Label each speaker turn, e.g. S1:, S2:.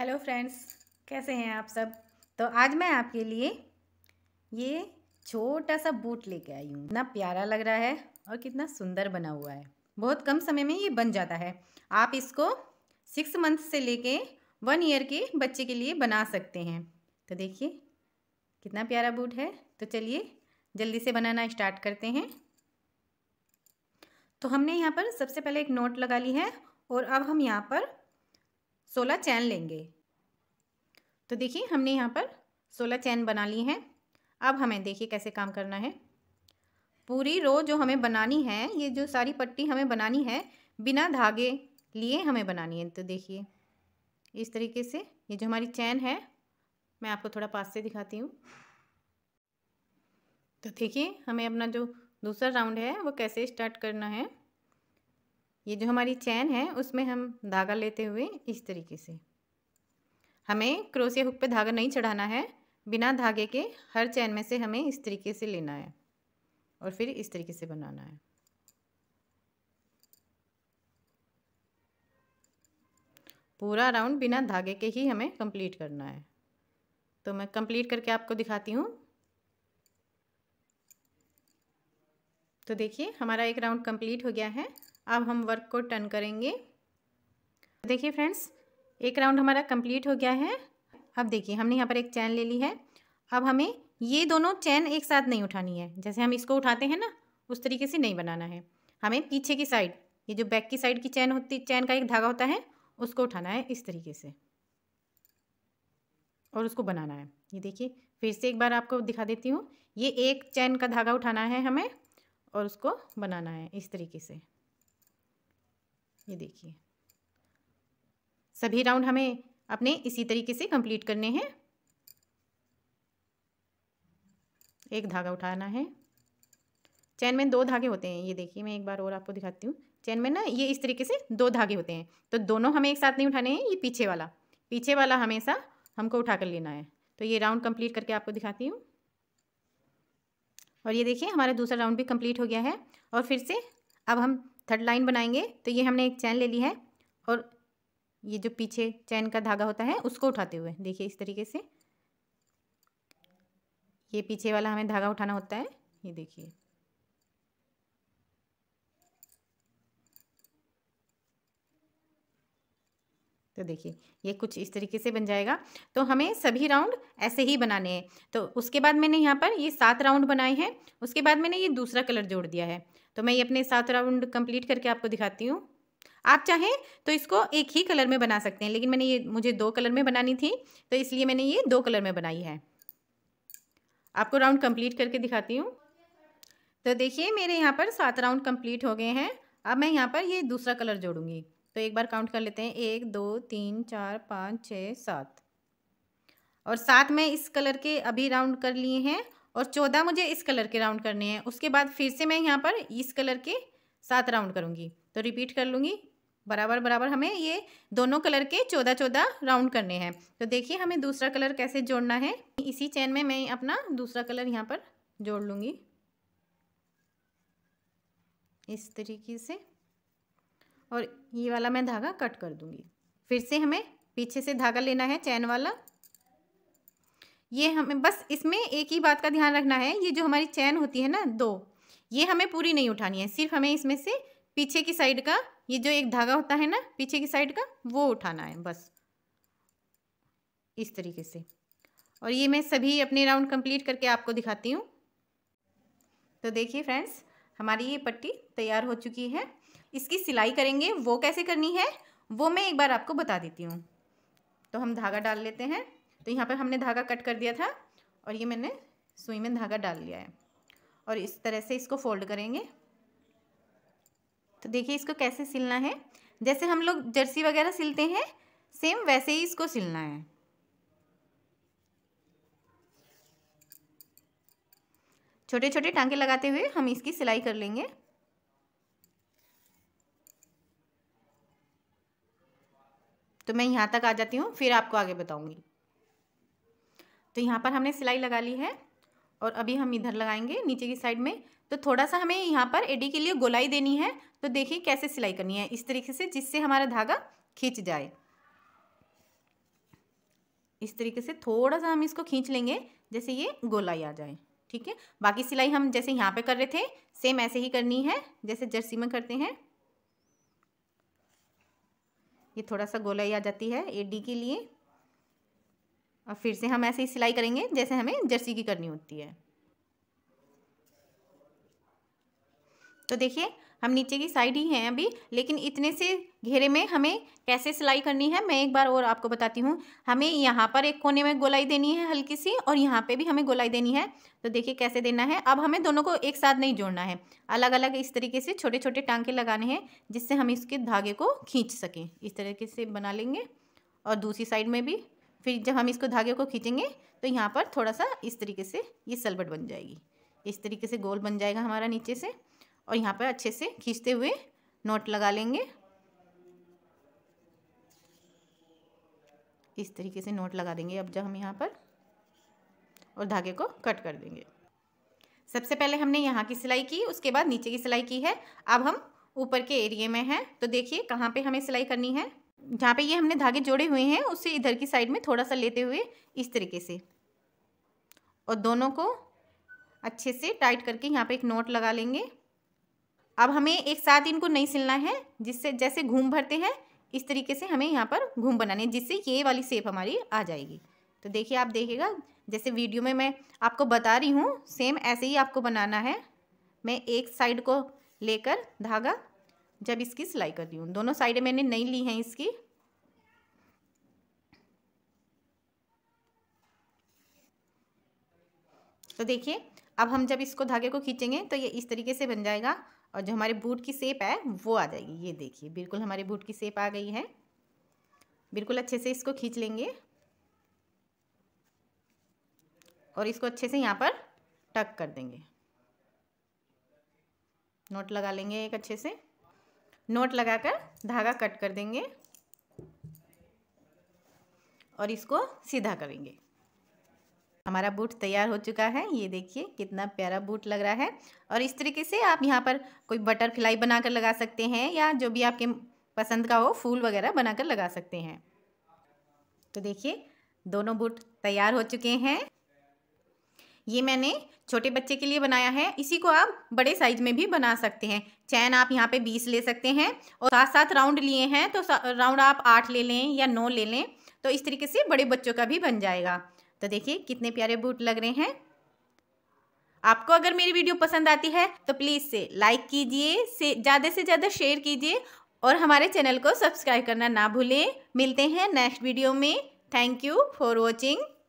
S1: hello friends कैसे हैं आप सब तो आज मैं आपके लिए ये छोटा सा बूट लेके आई हूँ इतना प्यारा लग रहा है और कितना सुंदर बना हुआ है बहुत कम समय में ये बन जाता है आप इसको सिक्स मंथ से लेके वन ईयर के बच्चे के लिए बना सकते हैं तो देखिए कितना प्यारा बूट है तो चलिए जल्दी से बनाना स्टार्ट करते हैं तो हमने यहाँ पर सबसे पहले एक नोट लगा ली है और अब हम यहाँ पर सोलह चैन लेंगे तो देखिए हमने यहाँ पर सोलह चैन बना ली हैं अब हमें देखिए कैसे काम करना है पूरी रो जो हमें बनानी है ये जो सारी पट्टी हमें बनानी है बिना धागे लिए हमें बनानी है तो देखिए इस तरीके से ये जो हमारी चैन है मैं आपको थोड़ा पास से दिखाती हूँ तो देखिए हमें अपना जो दूसरा राउंड है वो कैसे स्टार्ट करना है ये जो हमारी चैन है उसमें हम धागा लेते हुए इस तरीके से हमें क्रोसिया हुक पे धागा नहीं चढ़ाना है बिना धागे के हर चैन में से हमें इस तरीके से लेना है और फिर इस तरीके से बनाना है पूरा राउंड बिना धागे के ही हमें कंप्लीट करना है तो मैं कंप्लीट करके आपको दिखाती हूँ तो देखिए हमारा एक राउंड कंप्लीट हो गया है अब हम वर्क को टर्न करेंगे देखिए फ्रेंड्स एक राउंड हमारा कंप्लीट हो गया है अब देखिए हमने यहाँ पर एक चैन ले ली है अब हमें ये दोनों चैन एक साथ नहीं उठानी है जैसे हम इसको उठाते हैं ना उस तरीके से नहीं बनाना है हमें पीछे की साइड ये जो बैक की साइड की चैन होती चैन का एक धागा होता है उसको उठाना है इस तरीके से और उसको बनाना है ये देखिए फिर से एक बार आपको दिखा देती हूँ ये एक चैन का धागा उठाना है हमें और उसको बनाना है इस तरीके से ये देखिए सभी राउंड हमें अपने इसी तरीके से कंप्लीट करने हैं एक धागा उठाना है चैन में दो धागे होते हैं ये देखिए मैं एक बार और आपको दिखाती हूँ चैन में ना ये इस तरीके से दो धागे होते हैं तो दोनों हमें एक साथ नहीं उठाने हैं ये पीछे वाला पीछे वाला हमेशा हमको उठा कर लेना है तो ये राउंड कंप्लीट करके आपको दिखाती हूँ और ये देखिए हमारा दूसरा राउंड भी कंप्लीट हो गया है और फिर से अब हम थर्ड लाइन बनाएंगे तो ये हमने एक चैन ले ली है और ये जो पीछे चैन का धागा होता है उसको उठाते हुए देखिए इस तरीके से ये पीछे वाला हमें धागा उठाना होता है ये देखिए तो देखिए ये कुछ इस तरीके से बन जाएगा तो हमें सभी राउंड ऐसे ही बनाने हैं तो उसके बाद मैंने यहाँ पर ये सात राउंड बनाए हैं उसके बाद मैंने ये दूसरा कलर जोड़ दिया है तो मैं ये अपने सात राउंड कंप्लीट करके आपको दिखाती हूँ आप चाहें तो इसको एक ही कलर में बना सकते हैं लेकिन मैंने ये मुझे दो कलर में बनानी थी तो इसलिए मैंने ये दो कलर में बनाई है आपको राउंड कंप्लीट करके दिखाती हूँ तो देखिए मेरे यहाँ पर सात राउंड कंप्लीट हो गए हैं अब मैं यहाँ पर ये दूसरा कलर जोड़ूंगी तो एक बार काउंट कर लेते हैं एक दो तीन चार पाँच छः सात और सात मैं इस कलर के अभी राउंड कर लिए हैं और चौदह मुझे इस कलर के राउंड करने हैं उसके बाद फिर से मैं यहाँ पर इस कलर के सात राउंड करूँगी तो रिपीट कर लूँगी बराबर बराबर हमें ये दोनों कलर के चौदह चौदह राउंड करने हैं तो देखिए हमें दूसरा कलर कैसे जोड़ना है इसी चैन में मैं अपना दूसरा कलर यहाँ पर जोड़ लूँगी इस तरीके से और ये वाला मैं धागा कट कर दूँगी फिर से हमें पीछे से धागा लेना है चैन वाला ये हमें बस इसमें एक ही बात का ध्यान रखना है ये जो हमारी चैन होती है ना दो ये हमें पूरी नहीं उठानी है सिर्फ हमें इसमें से पीछे की साइड का ये जो एक धागा होता है ना पीछे की साइड का वो उठाना है बस इस तरीके से और ये मैं सभी अपने राउंड कंप्लीट करके आपको दिखाती हूँ तो देखिए फ्रेंड्स हमारी ये पट्टी तैयार हो चुकी है इसकी सिलाई करेंगे वो कैसे करनी है वो मैं एक बार आपको बता देती हूँ तो हम धागा डाल लेते हैं तो यहाँ पर हमने धागा कट कर दिया था और ये मैंने सुई में धागा डाल लिया है और इस तरह से इसको फोल्ड करेंगे तो देखिए इसको कैसे सिलना है जैसे हम लोग जर्सी वगैरह सिलते हैं सेम वैसे ही इसको सिलना है छोटे छोटे टांके लगाते हुए हम इसकी सिलाई कर लेंगे तो मैं यहाँ तक आ जाती हूँ फिर आपको आगे बताऊँगी तो यहाँ पर हमने सिलाई लगा ली है और अभी हम इधर लगाएंगे नीचे की साइड में तो थोड़ा सा हमें यहाँ पर एडी के लिए गोलाई देनी है तो देखिए कैसे सिलाई करनी है इस तरीके से जिससे हमारा धागा खींच जाए इस तरीके से थोड़ा सा हम इसको खींच लेंगे जैसे ये गोलाई आ जाए ठीक है बाकी सिलाई हम जैसे यहाँ पे कर रहे थे सेम ऐसे ही करनी है जैसे जर्सी में करते हैं ये थोड़ा सा गोलाई आ जाती है एडी के लिए और फिर से हम ऐसे ही सिलाई करेंगे जैसे हमें जर्सी की करनी होती है तो देखिए हम नीचे की साइड ही हैं अभी लेकिन इतने से घेरे में हमें कैसे सिलाई करनी है मैं एक बार और आपको बताती हूँ हमें यहाँ पर एक कोने में गोलाई देनी है हल्की सी और यहाँ पे भी हमें गोलाई देनी है तो देखिए कैसे देना है अब हमें दोनों को एक साथ नहीं जोड़ना है अलग अलग इस तरीके से छोटे छोटे टांके लगाने हैं जिससे हम इसके धागे को खींच सकें इस तरीके से बना लेंगे और दूसरी साइड में भी फिर जब हम इसको धागे को खींचेंगे तो यहाँ पर थोड़ा सा इस तरीके से ये सलबट बन जाएगी इस तरीके से गोल बन जाएगा हमारा नीचे से और यहाँ पर अच्छे से खींचते हुए नोट लगा लेंगे इस तरीके से नोट लगा देंगे अब जब हम यहाँ पर और धागे को कट कर देंगे सबसे पहले हमने यहाँ की सिलाई की उसके बाद नीचे की सिलाई की है अब हम ऊपर के एरिए में हैं तो देखिए कहाँ पे हमें सिलाई करनी है जहाँ पे ये हमने धागे जोड़े हुए हैं उससे इधर की साइड में थोड़ा सा लेते हुए इस तरीके से और दोनों को अच्छे से टाइट करके यहाँ पे एक नोट लगा लेंगे अब हमें एक साथ इनको नहीं सिलना है जिससे जैसे घूम भरते हैं इस तरीके से हमें यहाँ पर घूम बनाने जिससे ये वाली सेप हमारी आ जाएगी तो देखिए आप देखिएगा जैसे वीडियो में मैं आपको बता रही हूँ सेम ऐसे ही आपको बनाना है मैं एक साइड को लेकर धागा जब इसकी सिलाई कर रही हूँ दोनों साइडें मैंने नहीं ली हैं इसकी तो देखिए अब हम जब इसको धागे को खींचेंगे तो ये इस तरीके से बन जाएगा और जो हमारे बूट की सेप है वो आ जाएगी ये देखिए बिल्कुल हमारे बूट की सेप आ गई है बिल्कुल अच्छे से इसको खींच लेंगे और इसको अच्छे से यहाँ पर टक कर देंगे नोट लगा लेंगे एक अच्छे से नोट लगाकर धागा कट कर देंगे और इसको सीधा करेंगे हमारा बूट तैयार हो चुका है ये देखिए कितना प्यारा बूट लग रहा है और इस तरीके से आप यहाँ पर कोई बटरफ्लाई बनाकर लगा सकते हैं या जो भी आपके पसंद का हो फूल वगैरह बनाकर लगा सकते हैं तो देखिए दोनों बूट तैयार हो चुके हैं ये मैंने छोटे बच्चे के लिए बनाया है इसी को आप बड़े साइज में भी बना सकते हैं चैन आप यहाँ पे बीस ले सकते हैं और साथ साथ राउंड लिए हैं तो राउंड आप आठ ले लें या नौ ले लें तो इस तरीके से बड़े बच्चों का भी बन जाएगा तो देखिए कितने प्यारे बूट लग रहे हैं आपको अगर मेरी वीडियो पसंद आती है तो प्लीज़ से लाइक कीजिए से ज़्यादा से ज़्यादा शेयर कीजिए और हमारे चैनल को सब्सक्राइब करना ना भूलें मिलते हैं नेक्स्ट वीडियो में थैंक यू फॉर वॉचिंग